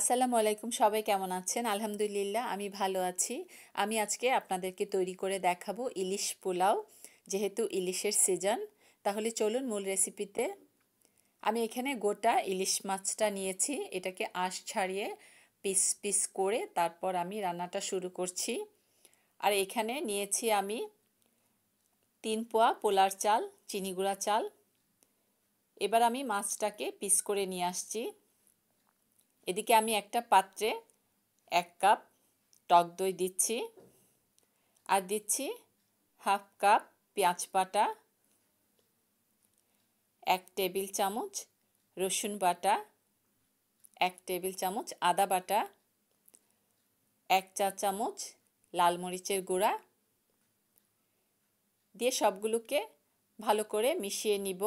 আসসালামু আলাইকুম সবাই কেমন আছেন আলহামদুলিল্লাহ আমি ভালো আছি আমি আজকে আপনাদেরকে তৈরি করে দেখাবো ইলিশ পোলাও যেহেতু ইলিশের সিজন তাহলে চলুন মূল রেসিপিতে আমি এখানে গোটা ইলিশ মাছটা নিয়েছি এটাকে আঁশ ছাড়িয়ে পিস পিস করে তারপর আমি রান্নাটা শুরু করছি আর এখানে নিয়েছি আমি তিন পোয়া পোলার চাল চিনিগুড়া চাল এবার আমি মাছটাকে পিস করে নিয়ে আসছি এদিকে আমি একটা পাত্রে এক কাপ টক দই দিচ্ছি আর দিচ্ছি হাফ কাপ পেঁয়াজ বাটা এক টেবিল চামচ রসুন বাটা এক টেবিল চামচ আদা বাটা এক চা চামচ লাল মরিচের গুঁড়া দিয়ে সবগুলোকে ভালো করে মিশিয়ে নিব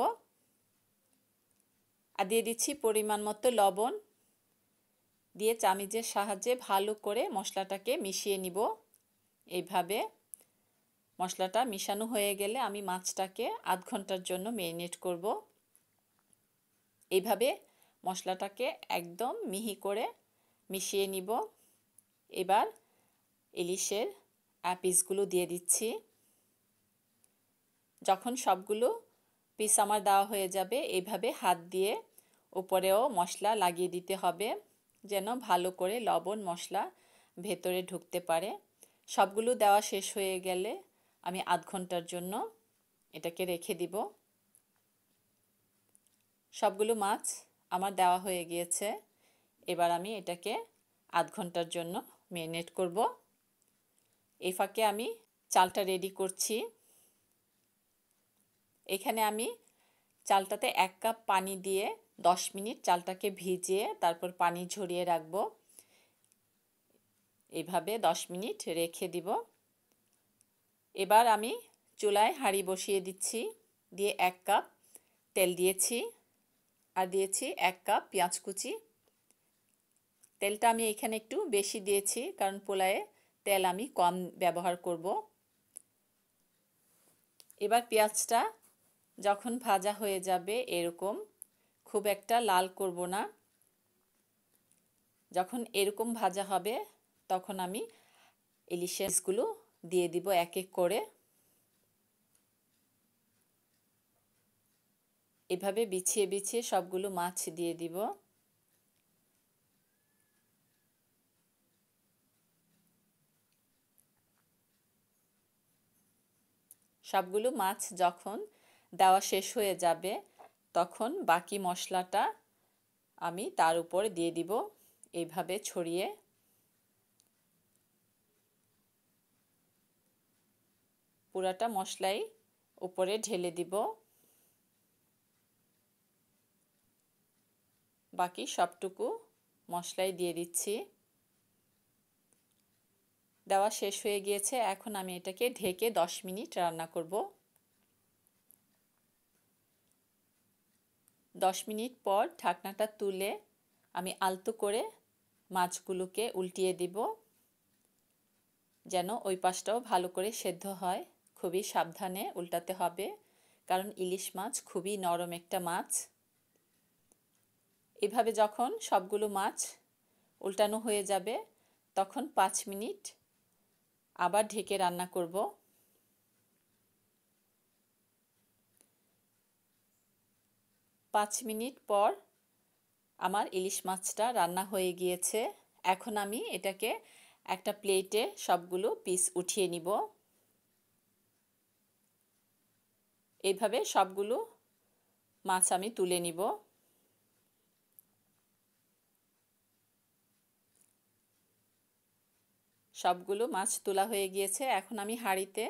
আর দিয়ে দিচ্ছি পরিমাণ মতো লবণ দিয়ে চামিজের সাহায্যে ভালো করে মশলাটাকে মিশিয়ে নিব এইভাবে মশলাটা মিশানো হয়ে গেলে আমি মাছটাকে আধ ঘন্টার জন্য ম্যারিনেট করব এইভাবে মশলাটাকে একদম মিহি করে মিশিয়ে নিব এবার ইলিশের পিসগুলো দিয়ে দিচ্ছি যখন সবগুলো পিস আমার দেওয়া হয়ে যাবে এইভাবে হাত দিয়ে উপরেও মশলা লাগিয়ে দিতে হবে যেন ভালো করে লবণ মশলা ভেতরে ঢুকতে পারে সবগুলো দেওয়া শেষ হয়ে গেলে আমি আধ ঘন্টার জন্য এটাকে রেখে দিব সবগুলো মাছ আমার দেওয়া হয়ে গিয়েছে এবার আমি এটাকে আধ ঘন্টার জন্য মেরিনেট করব এই ফাঁকে আমি চালটা রেডি করছি এখানে আমি চালটাতে এক কাপ পানি দিয়ে দশ মিনিট চালটাকে ভিজিয়ে তারপর পানি ঝরিয়ে রাখবো এভাবে দশ মিনিট রেখে দিব এবার আমি চুলায় হাঁড়ি বসিয়ে দিচ্ছি দিয়ে এক কাপ তেল দিয়েছি আর দিয়েছি এক কাপ পেঁয়াজ কুচি তেলটা আমি এখানে একটু বেশি দিয়েছি কারণ পোলায়ে তেল আমি কম ব্যবহার করব এবার পেঁয়াজটা যখন ভাজা হয়ে যাবে এরকম খুব একটা লাল করব না যখন এরকম ভাজা হবে তখন আমি ইলিশগুলো দিয়ে দিব এক এক করে এভাবে বিছিয়ে বিছিয়ে সবগুলো মাছ দিয়ে দিব সবগুলো মাছ যখন দেওয়া শেষ হয়ে যাবে তখন বাকি মশলাটা আমি তার উপরে দিয়ে দিব এইভাবে ছড়িয়ে পুরাটা মশলাই উপরে ঢেলে দিব বাকি সবটুকু মশলাই দিয়ে দিচ্ছি দেওয়া শেষ হয়ে গিয়েছে এখন আমি এটাকে ঢেকে দশ মিনিট রান্না করব দশ মিনিট পর ঢাকনাটা তুলে আমি আলতো করে মাছগুলোকে উল্টিয়ে দিব যেন ওই পাশটাও ভালো করে সেদ্ধ হয় খুবই সাবধানে উল্টাতে হবে কারণ ইলিশ মাছ খুবই নরম একটা মাছ এভাবে যখন সবগুলো মাছ উল্টানো হয়ে যাবে তখন পাঁচ মিনিট আবার ঢেকে রান্না করব পাঁচ মিনিট পর আমার ইলিশ মাছটা রান্না হয়ে গিয়েছে এখন আমি এটাকে একটা প্লেটে সবগুলো পিস উঠিয়ে নিব এইভাবে সবগুলো মাছ আমি তুলে নিব সবগুলো মাছ তোলা হয়ে গিয়েছে এখন আমি হাঁড়িতে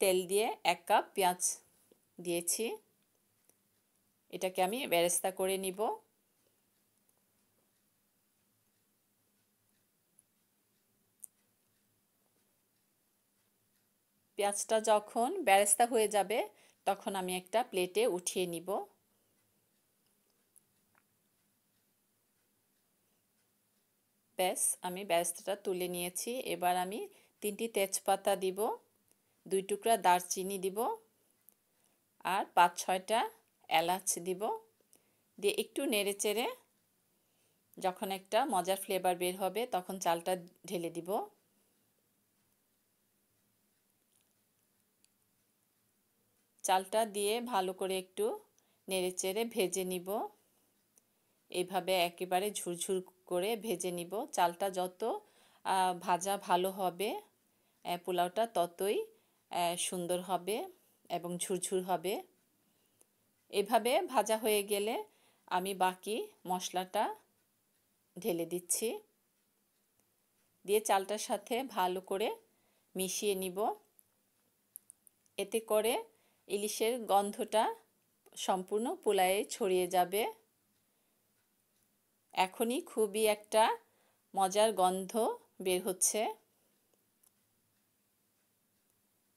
তেল দিয়ে এক কাপ পেঁয়াজ দিয়েছি এটাকে আমি ব্যারেস্তা করে নিব পেঁয়াজটা যখন ব্যারেস্তা হয়ে যাবে তখন আমি একটা প্লেটে উঠিয়ে নিব ব্যাস আমি ব্যারেস্তাটা তুলে নিয়েছি এবার আমি তিনটি তেজপাতা দিব দুই টুকরা দারচিনি দিব আর পাঁচ ছয়টা এলাচ দিব দিয়ে একটু নেড়ে চেড়ে যখন একটা মজার ফ্লেভার বের হবে তখন চালটা ঢেলে দিব চালটা দিয়ে ভালো করে একটু নেড়ে চেড়ে ভেজে নিব এইভাবে একেবারে ঝুরঝুর করে ভেজে নিব চালটা যত ভাজা ভালো হবে পোলাওটা ততই সুন্দর হবে এবং ঝুরঝুর হবে এভাবে ভাজা হয়ে গেলে আমি বাকি মশলাটা ঢেলে দিচ্ছি দিয়ে চালটার সাথে ভালো করে মিশিয়ে নিব এতে করে ইলিশের গন্ধটা সম্পূর্ণ পোলায়ে ছড়িয়ে যাবে এখনই খুবই একটা মজার গন্ধ বের হচ্ছে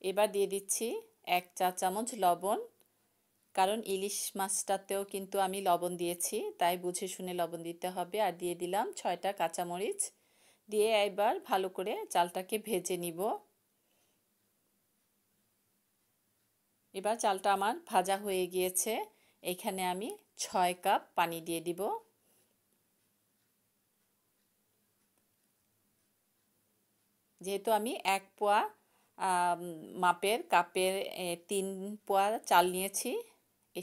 এবার দিয়ে দিচ্ছি এক চা চামচ লবণ কারণ ইলিশ মাছটাতেও কিন্তু আমি লবণ দিয়েছি তাই বুঝে শুনে লবণ দিতে হবে আর দিয়ে দিলাম ছয়টা কাঁচামরিচ দিয়ে এবার ভালো করে চালটাকে ভেজে নিব এবার চালটা আমার ভাজা হয়ে গিয়েছে এখানে আমি ছয় কাপ পানি দিয়ে দিব যেহেতু আমি এক পোয়া মাপের কাপের তিন পোয়া চাল নিয়েছি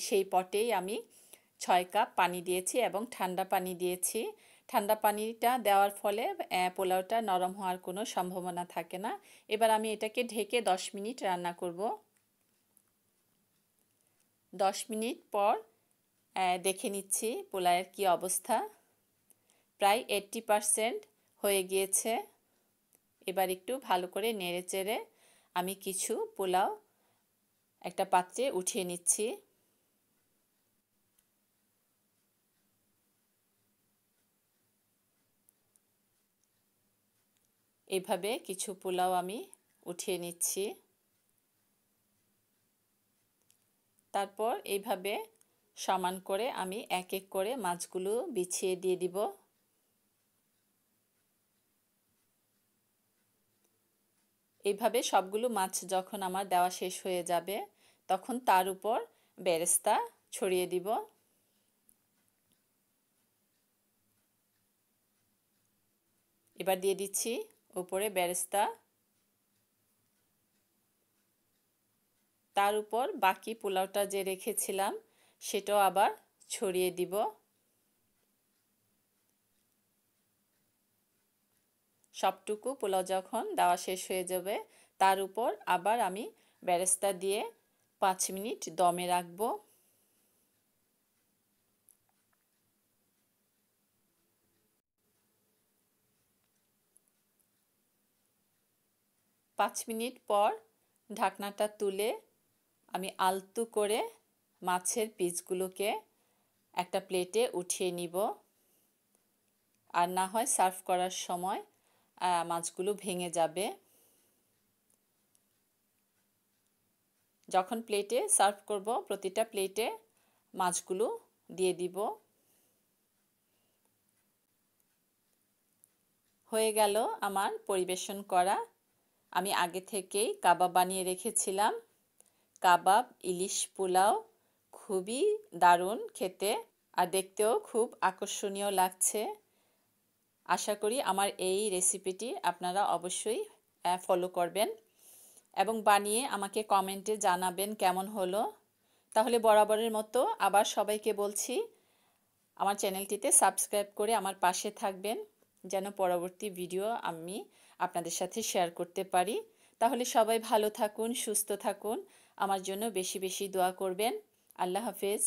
সেই পটেই আমি ছয় কাপ পানি দিয়েছি এবং ঠান্ডা পানি দিয়েছি ঠান্ডা পানিটা দেওয়ার ফলে পোলাওটা নরম হওয়ার কোনো সম্ভাবনা থাকে না এবার আমি এটাকে ঢেকে দশ মিনিট রান্না করব দশ মিনিট পর দেখে নিচ্ছি পোলাওয়ের কি অবস্থা প্রায় এইটটি পারসেন্ট হয়ে গিয়েছে এবার একটু ভালো করে নেড়ে চেড়ে আমি কিছু পোলাও একটা পাত্রে উঠিয়ে নিচ্ছি এভাবে কিছু পোলাও আমি উঠিয়ে নিচ্ছি তারপর এইভাবে সমান করে আমি এক এক করে মাছগুলো বিছিয়ে দিয়ে দিব এইভাবে সবগুলো মাছ যখন আমার দেওয়া শেষ হয়ে যাবে তখন তার উপর বেরেস্তা ছড়িয়ে দিব এবার দিয়ে দিচ্ছি ওপরে ব্যারেস্তা তার উপর বাকি পোলাওটা যে রেখেছিলাম সেটাও আবার ছড়িয়ে দিব সবটুকু পোলাও যখন দেওয়া শেষ হয়ে যাবে তার উপর আবার আমি ব্যারেস্তা দিয়ে পাঁচ মিনিট দমে রাখবো পাঁচ মিনিট পর ঢাকনাটা তুলে আমি আলতু করে মাছের পিসগুলোকে একটা প্লেটে উঠিয়ে নিব আর না হয় সার্ভ করার সময় মাছগুলো ভেঙে যাবে যখন প্লেটে সার্ভ করব প্রতিটা প্লেটে মাছগুলো দিয়ে দিব হয়ে গেল আমার পরিবেশন করা আমি আগে থেকেই কাবাব বানিয়ে রেখেছিলাম কাবাব ইলিশ পোলাও খুবই দারুণ খেতে আর দেখতেও খুব আকর্ষণীয় লাগছে আশা করি আমার এই রেসিপিটি আপনারা অবশ্যই ফলো করবেন এবং বানিয়ে আমাকে কমেন্টে জানাবেন কেমন হলো তাহলে বরাবরের মতো আবার সবাইকে বলছি আমার চ্যানেলটিতে সাবস্ক্রাইব করে আমার পাশে থাকবেন যেন পরবর্তী ভিডিও আমি আপনাদের সাথে শেয়ার করতে পারি তাহলে সবাই ভালো থাকুন সুস্থ থাকুন আমার জন্য বেশি বেশি দোয়া করবেন আল্লাহ হাফেজ